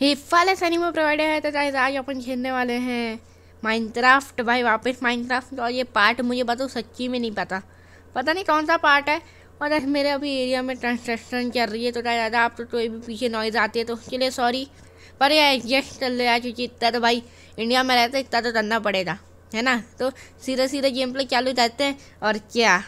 हिफाले फल animal provide है तो चाहे आज अपन खेलने वाले हैं माइनक्राफ्ट भाई वापस माइनक्राफ्ट और ये पार्ट मुझे बताओ सच्ची में नहीं पता पता नहीं कौन सा पार्ट है और अगर मेरे अभी एरिया में कंस्ट्रक्शन चल रही है तो ज़्यादा आप तो कोई भी पीछे नॉइज आती है तो उसके लिए सॉरी पर यह एडजस्ट कर लिया क्योंकि इतना तो भाई इंडिया में रहता है इतना तो करना पड़ेगा है ना तो सीधे सीधे गेम प्ले चालू जाते हैं और क्या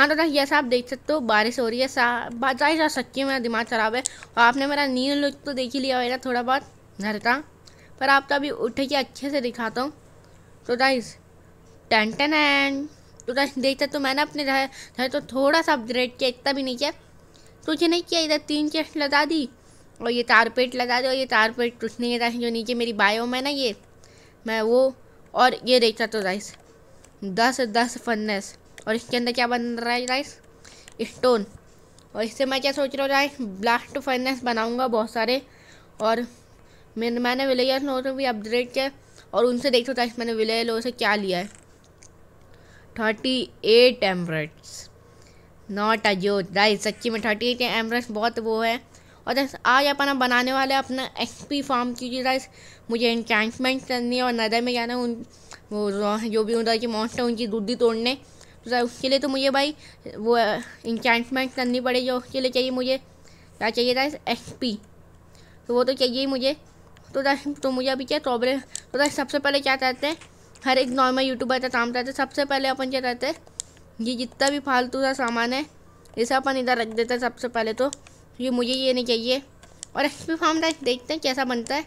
हाँ तो यस आप देख सकते हो बारिश हो रही है जाए जा सकती है मेरा दिमाग ख़राब है और आपने मेरा नील लुक तो देख ही लिया होगा थोड़ा बहुत घर का पर तो अभी उठ के अच्छे से दिखाता हूँ तो गाइस टेन टेन एंड तो गाइस सकते तो मैंने अपने घर तो थोड़ा सा अपग्रेड किया इतना भी नहीं किया कुछ नहीं किया इधर तीन चेस्ट लगा दी और ये तारपेट लगा दी और ये तारपेट कुछ नहीं है जो नीचे मेरी बायो में ना ये मैं वो और ये देखता तो राइस दस दस फनस और इसके अंदर क्या बन रहा है राइस स्टोन और इससे मैं क्या सोच रहा हूँ राइस ब्लास्ट फर्नेस बनाऊँगा बहुत सारे और मेरे मैंने विलेजर्स लोगों से भी अपग्रेड किया और उनसे देख सकता है मैंने विलेज लोगों से क्या लिया है thirty eight emeralds not a rice सच्ची में थर्टी एट एमरेट्स बहुत वो है और जैसे आज अपना बनाने वाले अपना एक्सपी फार्म कीजिए राइस मुझे इंटैंसमेंट करनी है और नदर में जाना उन वो जो भी उधर के मॉन्स्टर उनकी दूधी तोड़ने तो उसके लिए तो मुझे भाई वो इंचांटमेंट करनी पड़ेगी उसके लिए चाहिए मुझे क्या चाहिए था एक्स पी तो वो तो चाहिए ही मुझे तो दस तो मुझे अभी क्या प्रॉब्लम तो दस सबसे पहले क्या कहते हैं हर एक नॉर्मल यूट्यूबर का काम करते हैं सबसे पहले अपन क्या कहते हैं ये जितना भी फालतू का सामान है इसे अपन इधर रख देते हैं सबसे पहले तो ये मुझे ये नहीं चाहिए और एस पी फॉर्म देखते हैं कैसा बनता है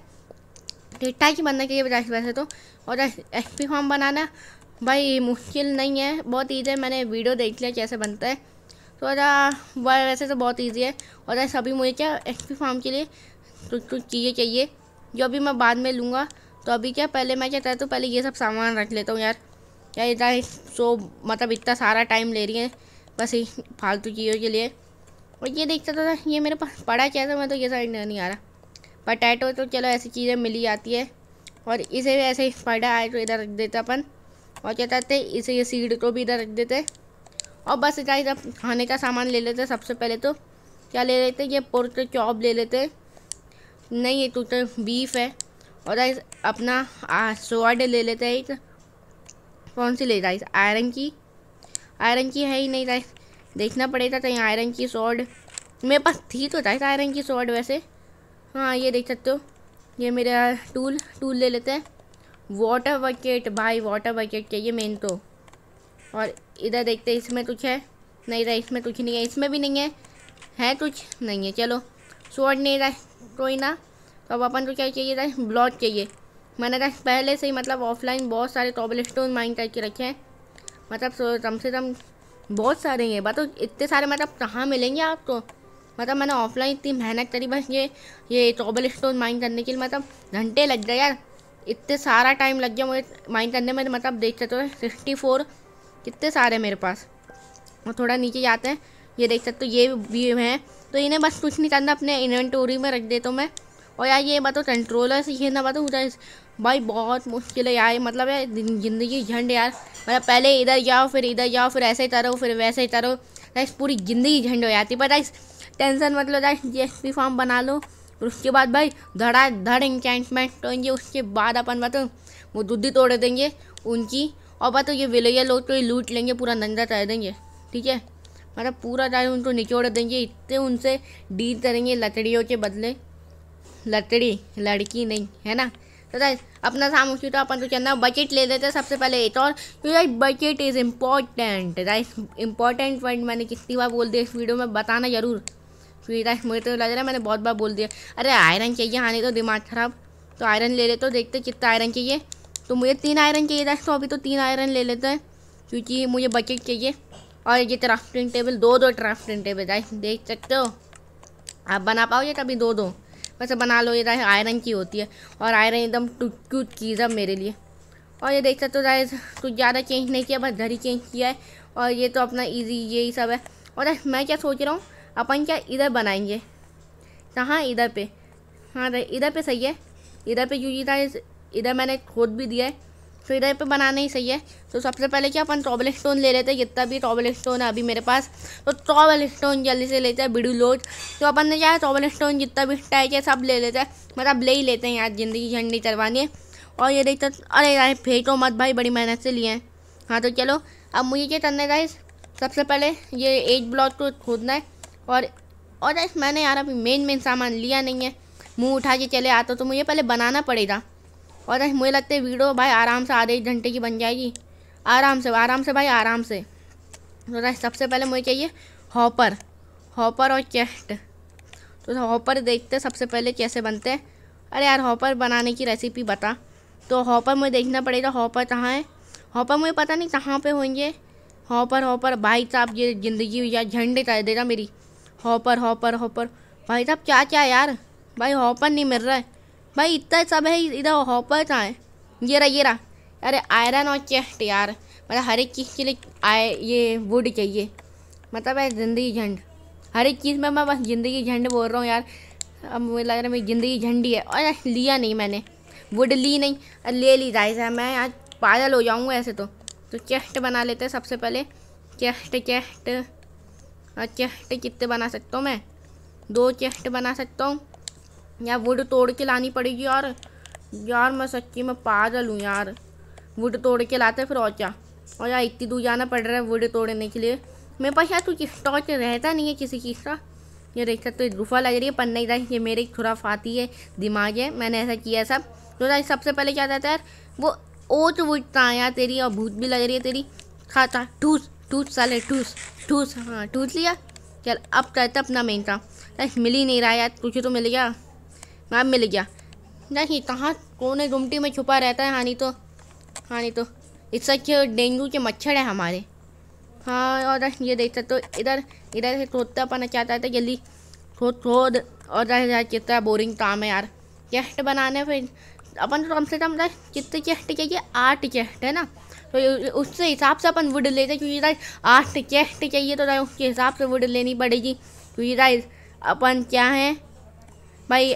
ठीक ठाक ही बनना चाहिए वैसे तो और एस पी फॉर्म बनाना भाई मुश्किल नहीं है बहुत ईजी है मैंने वीडियो देख लिया कैसे बनता है तो अरे वैसे तो बहुत ईजी है और सभी मुझे क्या एच फार्म के लिए कुछ कुछ चीज़ें चाहिए जो अभी मैं बाद में लूँगा तो अभी क्या पहले मैं क्या कहता तो पहले ये सब सामान रख लेता हूँ यार क्या इतना सो मतलब इतना सारा टाइम ले रही है बस ये फालतू चीज़ों के लिए और ये देखता था ये मेरे पास पड़ा क्या था मैं तो ये साइड नहीं आ रहा पटैटो तो चलो ऐसी चीज़ें मिली जाती है और इसे भी ऐसे ही पड़ा आए तो इधर रख देता अपन और क्या कहते हैं इसे ये सीड को भी इधर रख देते और बस गाइस सब खाने का सामान ले लेते सबसे पहले तो क्या ले लेते ये पोर्क चॉप ले लेते नहीं ये टूटे बीफ है और आइस अपना सोड ले लेते हैं एक कौन सी ले गाइस आयरन की आयरन की है ही नहीं राइस देखना पड़ेगा कहीं आयरन की सोड मेरे पास थी तो गाइस आयरन की सोड वैसे हाँ ये देख सकते हो ये मेरा टूल टूल ले लेते हैं वाटर बकेट भाई वाटर बकेट चाहिए मेन तो और इधर देखते हैं इसमें कुछ है नहीं रहा इसमें कुछ नहीं है इसमें भी नहीं है है कुछ नहीं है चलो शॉर्ट नहीं रहा कोई ना तो अब अपन को क्या चाहिए था ब्लॉक चाहिए मैंने रहा पहले से ही मतलब ऑफलाइन बहुत सारे टॉबल स्टोन माइन करके रखे हैं मतलब कम से कम बहुत सारे हैं बात मतलब इतने सारे मतलब कहाँ मिलेंगे आपको मतलब मैंने ऑफलाइन इतनी मेहनत करी बस ये ये टॉबल स्टोन माइन करने के लिए मतलब घंटे लग गए यार इतने सारा टाइम लग गया मुझे माइंड करने में मतलब देख सकते हो सिक्सटी फोर कितने सारे मेरे पास और थोड़ा नीचे जाते हैं ये देख सकते हो ये भी हैं तो इन्हें बस कुछ नहीं करना अपने इन्वेंटोरी में रख देता हूँ मैं और यार ये बात कंट्रोलर से ये ना बात हो तो जाए भाई बहुत मुश्किल है यार मतलब यार ज़िंदगी झंड यार मतलब पहले इधर जाओ फिर इधर जाओ फिर ऐसे ही करो फिर वैसे ही करो गाइस पूरी ज़िंदगी झंड हो जाती पर इस टेंशन मतलब एस जी फॉर्म बना लो फिर उसके बाद भाई धड़ा धड़ इंकैंटमेंट तोड़ेंगे उसके बाद अपन बताओ वो दुद्धी तोड़ देंगे उनकी और बताओ ये विलैया लोग तो ये लूट लेंगे पूरा नंदा चाह देंगे ठीक है मतलब पूरा टाइम उनको निचोड़ देंगे इतने उनसे डील करेंगे लकड़ियों के बदले लकड़ी लड़की नहीं है ना तो गाइस अपना काम उसी तो अपन तो करना बजट ले लेते हैं सबसे पहले एक और क्योंकि budget is important right important point मैंने कितनी बार बोल दिया इस वीडियो में बताना ज़रूर फ्री टाइम मुझे तो लग रहा है मैंने बहुत बार बोल दिया अरे आयरन चाहिए हाँ नहीं तो दिमाग ख़राब तो आयरन ले लेते हो देखते कितना आयरन चाहिए तो मुझे तीन आयरन चाहिए था तो अभी तो तीन आयरन ले लेते हैं क्योंकि मुझे बकेट चाहिए और ये ट्राफ्टिंग टेबल दो दो ट्राफ्टिंग टेबल जाए देख सकते हो आप बना पाओगे कभी दो दो वैसे बना लो ये राय तो आयरन की होती है और आयरन एकदम टूट टूट चीज़ है मेरे लिए और ये देख सकते हो जाए कुछ ज़्यादा चेंज नहीं किया बस घर ही चेंज किया है और ये तो अपना ईजी यही सब है और मैं क्या सोच रहा हूँ अपन क्या इधर बनाएंगे कहाँ इधर पे हाँ तो इधर पे सही है इधर पे क्योंकि इधर इधर मैंने खोद भी दिया है तो इधर पे बनाना ही सही है तो सबसे पहले क्या अपन टॉबल स्टोन ले लेते हैं जितना भी ट्रॉबल स्टोन है अभी मेरे पास तो टॉबल स्टोन जल्दी से लेते हैं बिडू लोज तो अपन ने क्या है ट्रॉबल स्टोन जितना भी टाइच है सब ले लेते हैं मतलब ले ही लेते हैं यार ज़िंदगी झंडी चलवानी है और ये देखते अरे यार फेंको मत भाई बड़ी मेहनत से लिए हैं हाँ तो चलो अब मुझे क्या करना है सबसे पहले ये एज ब्लॉक को खोदना है और और इस मैंने यार अभी मेन मेन सामान लिया नहीं है मुंह उठा के चले आता तो मुझे पहले बनाना पड़ेगा और मुझे लगता है वीडियो भाई आराम से आधे एक घंटे की बन जाएगी आराम से आराम से भाई आराम से तो सबसे पहले मुझे चाहिए हॉपर हॉपर और चेस्ट तो हॉपर देखते सबसे पहले कैसे बनते हैं अरे यार हॉपर बनाने की रेसिपी बता तो हॉपर मुझे देखना पड़ेगा हॉपर कहाँ है हॉपर मुझे पता नहीं कहाँ पे होंगे हॉपर हॉपर भाई साहब ये ज़िंदगी या झंडे कर देगा मेरी हॉपर हॉपर हॉपर भाई साहब क्या क्या यार भाई हॉपर नहीं मिल रहा है भाई इतना सब है इधर हॉपर कहाँ है ये रहा ये रहा अरे आयरन और चेस्ट यार मतलब हर एक चीज़ के लिए आए ये वुड चाहिए मतलब है ज़िंदगी झंड हर एक चीज़ में मैं बस ज़िंदगी झंड बोल रहा हूँ यार अब मुझे लग रहा है मेरी ज़िंदगी झंडी है और लिया नहीं मैंने वुड ली नहीं ले ली जाए मैं आज पागल हो जाऊँगा ऐसे तो तो चेस्ट बना लेते हैं सबसे पहले चेस्ट चेस्ट चेस्ट कितने बना सकता हूँ मैं दो चेस्ट बना सकता हूँ यार वुड तोड़ के लानी पड़ेगी और यार मैं सच्ची में पा जलूँ यार वुड तोड़ के लाते फिर और क्या और यार इतनी दूर जाना पड़ रहा है वुड तोड़ने के लिए मेरे पास यार कुछ स्टॉक रहता नहीं है किसी चीज़ का ये देख सकते हो गुफा लग रही है पन्ना नहीं ये मेरे थोड़ा फाती है दिमाग है मैंने ऐसा किया सब तो यार सबसे पहले क्या था यार वो ओच वुट था यार तेरी और भूत भी लग रही है तेरी खाता ठूस टूथ साले टूथ टूथ हाँ टूथ लिया यार अब कहते अपना मेन काम नहीं मिल ही नहीं रहा यार तुझे तो मिल गया मैं मिल गया नहीं कहाँ कोने गुमटी में छुपा रहता है हानि तो हानि तो इस सच डेंगू के मच्छर है हमारे हाँ और ये देखते तो इधर इधर से खोदता पाना चाहता था जल्दी खोद खोद और यार कितना बोरिंग काम है यार चेस्ट बनाने फिर अपन तो कम से कम कितने चेस्ट के आठ चेस्ट है ना तो उससे हिसाब से अपन वुड लेते हैं क्योंकि राइट आठ चेस्ट चाहिए तो राइट उसके हिसाब से वुड लेनी पड़ेगी क्योंकि राइट अपन क्या है भाई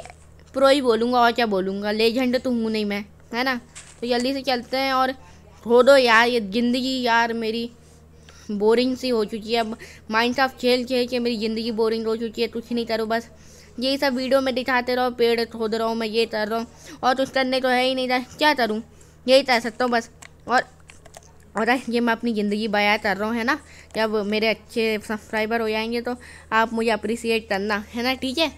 प्रो ही बोलूँगा और क्या बोलूँगा लेजेंड तो हूँ नहीं मैं है ना तो जल्दी से चलते हैं और हो दो यार ये ज़िंदगी यार मेरी बोरिंग सी हो चुकी है अब साफ खेल खेल के मेरी ज़िंदगी बोरिंग हो चुकी है कुछ नहीं करो बस यही सब वीडियो में दिखाते रहो पेड़ खोद रहा हूँ मैं ये कर रहा हूँ और कुछ करने तो है ही नहीं क्या करूँ यही कर सकता हूँ बस और और ये मैं अपनी ज़िंदगी बया कर रहा हूँ है ना जब मेरे अच्छे सब्सक्राइबर हो जाएंगे तो आप मुझे अप्रिसिएट करना है ना ठीक है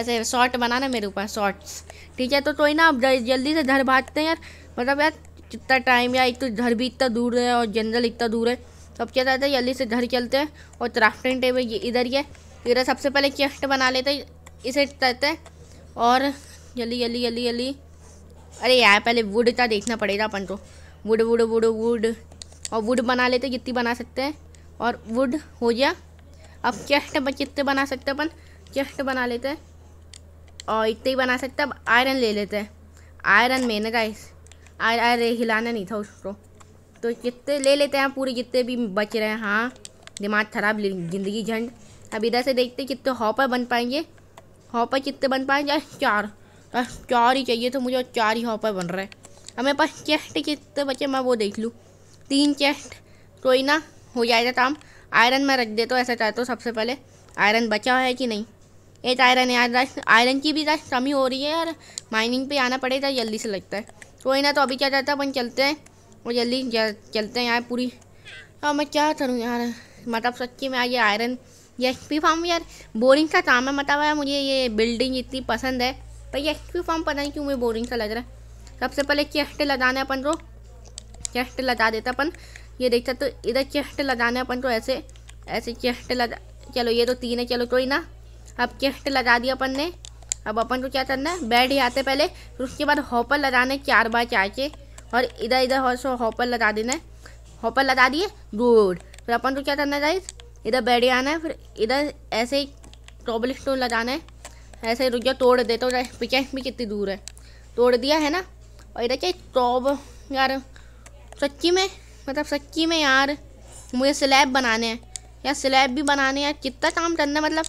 ऐसे शॉर्ट बनाना मेरे ऊपर शॉर्ट्स ठीक है तो कोई तो ना आप जल्दी से घर भागते हैं यार मतलब यार कितना टाइम या एक तो घर भी इतना दूर है और जनरल इतना दूर है तो अब क्या रहता है जल्दी से घर चलते हैं और क्राफ्टिंग टेबल ये इधर ये इधर सबसे पहले चेस्ट बना लेते हैं इसे रहते हैं और जल्दी जल्दी जल्दी जल्दी अरे यार पहले वुड का देखना पड़ेगा अपन को वुड वुड वुड वुड और वुड बना लेते जितनी बना सकते हैं और वुड हो गया अब चेस्ट कितने बना सकते हैं अपन चेस्ट बना लेते हैं और इतने ही बना सकते हैं अब आयरन ले लेते हैं आयरन में ना गाइस आयर हिलाना नहीं था उसको तो कितने ले लेते हैं पूरे जितने भी बच रहे हैं हाँ दिमाग खराब जिंदगी झंड अब इधर से देखते कितने हॉपर बन पाएंगे हॉपर कितने बन पाएंगे चार चार ही चाहिए तो मुझे चार ही हॉपर बन रहा है अब मेरे पास चेस्ट कितने बचे मैं वो देख लूँ तीन चेस्ट कोई ना हो जाएगा काम आयरन में रख देता तो ऐसा चाहते हो सबसे पहले आयरन बचा है कि नहीं एक आयरन यार आयरन की भी कमी हो रही है यार माइनिंग पे आना पड़ेगा जल्दी से लगता है कोई ना तो अभी क्या चाहता है अपन चलते हैं और जल्दी चलते हैं यार पूरी अब मैं क्या करूँ यार मतलब सच्ची में ये आयरन ये एच पी फार्म यार बोरिंग सा काम है मतलब यार मुझे ये बिल्डिंग इतनी पसंद है पर ये एच पी फार्म पता नहीं क्यों मुझे बोरिंग सा लग रहा है सबसे पहले चेस्ट लगाना है अपन को चेस्ट लगा देते अपन ये देखते तो इधर चेस्ट लगाने अपन को ऐसे ऐसे चेस्ट लगा चलो ये तो तीन है चलो कोई ना अब चेस्ट लगा दिया अपन ने अब अपन को क्या करना है बैठ आते पहले फिर उसके बाद हॉपर लगाने चार बार चार के और इधर इधर और सो हॉपर लगा देना है हॉपर लगा दिए गुड फिर अपन को क्या करना है गाइस इधर बैठ आना है फिर इधर ऐसे ही टॉबल स्टोन लगाना है ऐसे रुक जाओ तोड़ देते हो पिकेट भी कितनी दूर है तोड़ दिया है ना और इधर क्या टॉब यार सच्ची में मतलब सच्ची में यार मुझे स्लैब बनाने हैं यार स्लैब भी बनाने यार कितना काम करना है मतलब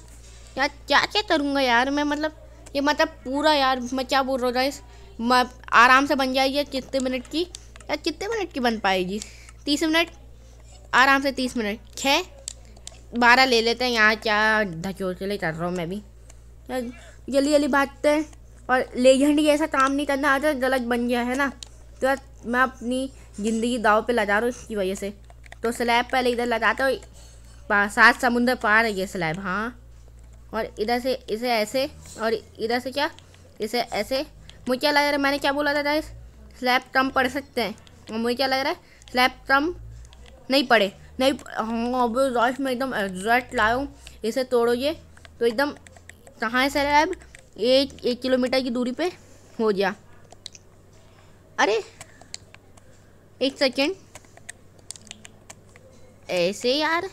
यार क्या क्या करूँगा यार मैं मतलब ये मतलब पूरा यार मैं क्या बोल रहा हूँ आराम से बन जाएगी कितने मिनट की यार कितने मिनट की बन पाएगी तीस मिनट आराम से तीस मिनट छः बारह ले लेते हैं यहाँ क्या धचोर के लिए कर रहा हूँ मैं भी यार जल्दी जल्दी भागते हैं और लेजेंड ऐसा काम नहीं करना आज गलत बन गया है ना तो मैं अपनी ज़िंदगी दाव पे लगा रहा हूँ इसकी वजह से तो स्लैब पहले इधर लगाते हो सात समुंदर पार है ये स्लैब हाँ और इधर से इसे ऐसे और इधर से क्या इसे ऐसे मुझे क्या लग रहा है मैंने क्या बोला था इस स्लैब कम पढ़ सकते हैं और मुझे क्या लग रहा है स्लैब कम नहीं पड़े नहीं हाँ अब रॉश में एकदम एग्जैक्ट लाओ इसे तोड़ो ये तो एकदम कहाँ है स्लैब एक एक किलोमीटर की दूरी पे हो गया अरे एक सेकेंड ऐसे यार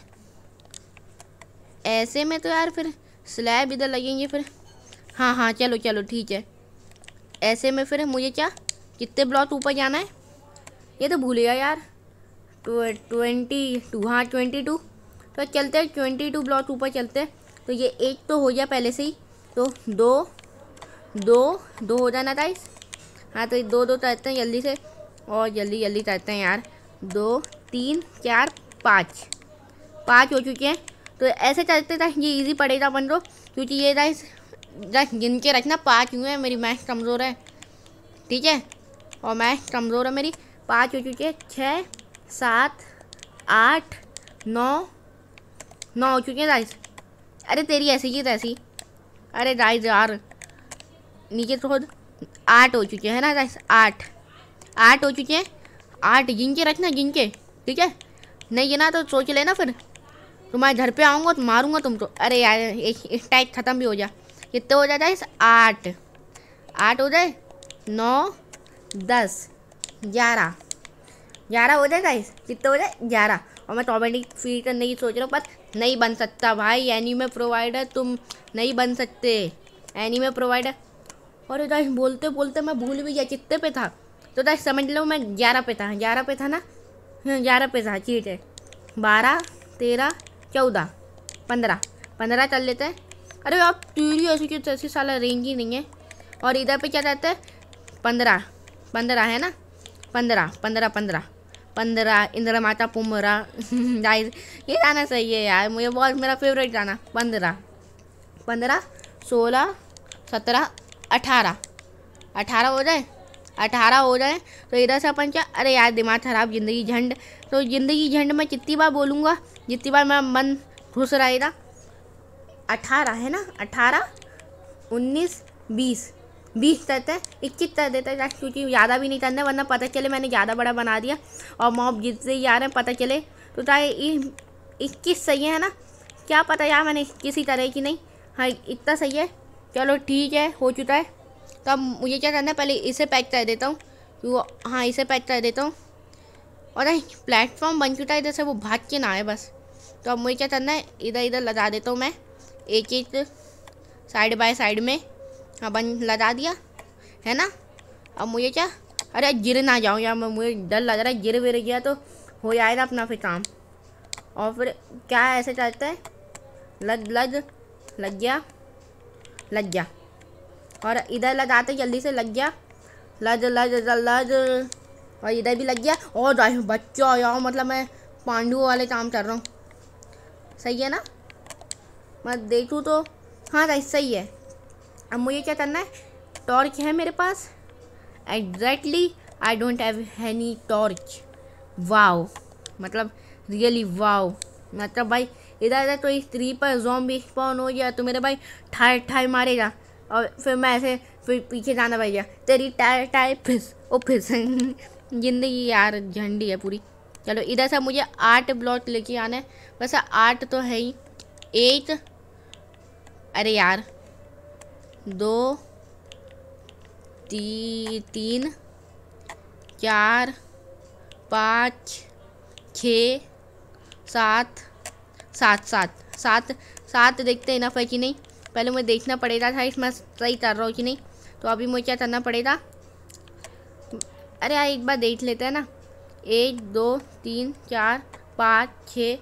ऐसे में तो यार फिर स्लैब इधर लगेंगे फिर हाँ हाँ चलो चलो ठीक है ऐसे में फिर मुझे क्या कितने ब्लॉक ऊपर जाना है ये तो भूलेगा यार टू ट्वेंटी टू हाँ ट्वेंटी टू तो चलते हैं ट्वेंटी टू ब्लॉक ऊपर चलते हैं तो ये एक तो हो गया पहले से ही तो दो दो दो हो जाना था इस हाँ तो दो दो रहते तो हैं जल्दी से और जल्दी जल्दी करते हैं यार दो तीन चार पाँच पाँच हो चुके हैं तो ऐसे चलते तक ये इजी पड़ेगा बन रो क्योंकि ये राइस राइस गिन के रखना पाँच हुए हैं मेरी मैथ कमज़ोर है ठीक है और मैथ कमज़ोर है मेरी पाँच हो चुके हैं छः सात आठ नौ नौ हो चुके हैं राइस अरे तेरी ऐसी की तैसी अरे राइस यार नीचे तो आठ हो चुके हैं ना राइस आठ आठ हो चुके हैं आठ गिन के रखना गिन के ठीक है नहीं गिना तो सोच लेना फिर तुम्हारे तो घर पे आऊँगा तो मारूंगा तुमको अरे यार एक टाइप ख़त्म भी हो जा कितने हो जाता है आठ आठ हो जाए नौ दस ग्यारह ग्यारह हो जाए गाइस कितने हो जाए ग्यारह और मैं टॉमेटिक फ्री कर नहीं सोच रहा हूँ बस नहीं बन सकता भाई एनीमे प्रोवाइडर तुम नहीं बन सकते एनीमे प्रोवाइडर और गाइस बोलते बोलते मैं भूल भी गया कितने पे था तो तक समझ लो मैं ग्यारह पे था ग्यारह पे था ना हाँ, ग्यारह पे था चीट है बारह तेरह चौदह पंद्रह पंद्रह चल लेते हैं अरे आप चूरी ऐसी क्यों तो ऐसी साला रेंज ही नहीं है और इधर पे क्या रहता है पंद्रह पंद्रह है ना पंद्रह पंद्रह पंद्रह पंद्रह इंद्र माता पुमरा गाइस ये गाना सही है यार मुझे बहुत मेरा फेवरेट गाना पंद्रह पंद्रह सोलह सत्रह अठारह अठारह हो जाए अठारह हो जाए तो इधर से अपन क्या अरे यार दिमाग खराब जिंदगी झंड तो जिंदगी झंड मैं जितनी बार बोलूँगा जितनी बार मेरा मन घुस रहेगा अठारह है ना अठारह उन्नीस बीस बीस तक है इक्कीस तक देता है क्योंकि ज़्यादा भी नहीं करना वरना पता चले मैंने ज़्यादा बड़ा बना दिया और मॉब जितने ही आ रहे हैं पता चले तो चाहे इक्कीस सही है ना क्या पता यार मैंने किसी तरह की नहीं हाँ इतना सही है चलो ठीक है हो चुका है तो अब मुझे क्या करना है पहले इसे पैक कर देता हूँ हाँ इसे पैक कर देता हूँ और नहीं प्लेटफॉर्म बन चुका है इधर से वो भाग के ना आए बस तो अब मुझे क्या करना है इधर इधर लगा देता हूँ मैं एक एक साइड बाय साइड में हाँ बन लगा दिया है ना अब मुझे क्या अरे गिर ना जाऊँ यार मुझे डर लग रहा है गिर विर गया तो हो जाएगा अपना फिर काम और फिर क्या ऐसे चलता है लग लग लग गया लग गया और इधर लगाते तो जल्दी से लग गया लज लज लज और इधर भी लग गया और बच्चा यार मतलब मैं पांडु वाले काम कर रहा हूँ सही है ना मैं देखूँ तो हाँ भाई सही है अब मुझे क्या करना है टॉर्च है मेरे पास exactly I don't have any torch wow मतलब रियली वाओ मतलब भाई इधर इधर कोई स्त्री पर जोम भी स्पॉन हो गया तो मेरे भाई ठाई ठाई मारेगा और फिर मैं ऐसे फिर पीछे जाना भैया तेरी टायर टाई फिर ओ फिर जिंदगी यार झंडी है पूरी चलो इधर से मुझे आठ ब्लॉक लेके आना है वैसे आठ तो है ही एट अरे यार दो ती, तीन चार पाँच छ सात सात सात सात सात देखते इनफ है कि नहीं पहले मुझे देखना पड़ेगा था इसमें सही कर रहा हूँ कि नहीं तो अभी मुझे क्या करना पड़ेगा अरे यार हाँ, एक बार देख लेते हैं ना एक दो तीन चार पाँच छ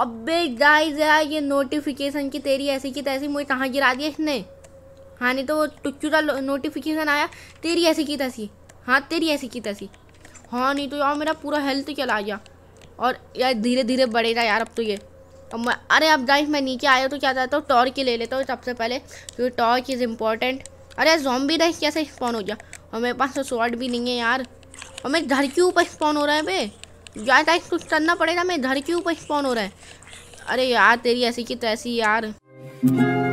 अबे गाइस यार ये नोटिफिकेशन की तेरी ऐसी की तैसी मुझे कहाँ गिरा दिया इसने हाँ नहीं तो वो टुच्चू का नोटिफिकेशन आया तेरी ऐसी की तैसी हाँ तेरी ऐसी की तैसी हाँ नहीं तो यार मेरा पूरा हेल्थ चला गया और यार धीरे धीरे बढ़ेगा यार अब तो ये मैं अरे अब गाइस मैं नीचे आया तो क्या चाहता हूँ टॉर्च ही ले लेता हूँ सबसे पहले क्योंकि टॉर्च इज़ इम्पॉर्टेंट अरे जॉम्बी नहीं कैसे स्पॉन हो गया और मेरे पास तो स्वॉर्ड भी नहीं है यार और मैं घर के ऊपर स्पॉन हो रहा है भाई जाए गाइस कुछ करना पड़ेगा मैं घर के ऊपर स्पॉन हो रहा है अरे यार तेरी ऐसी की तैसी तो यार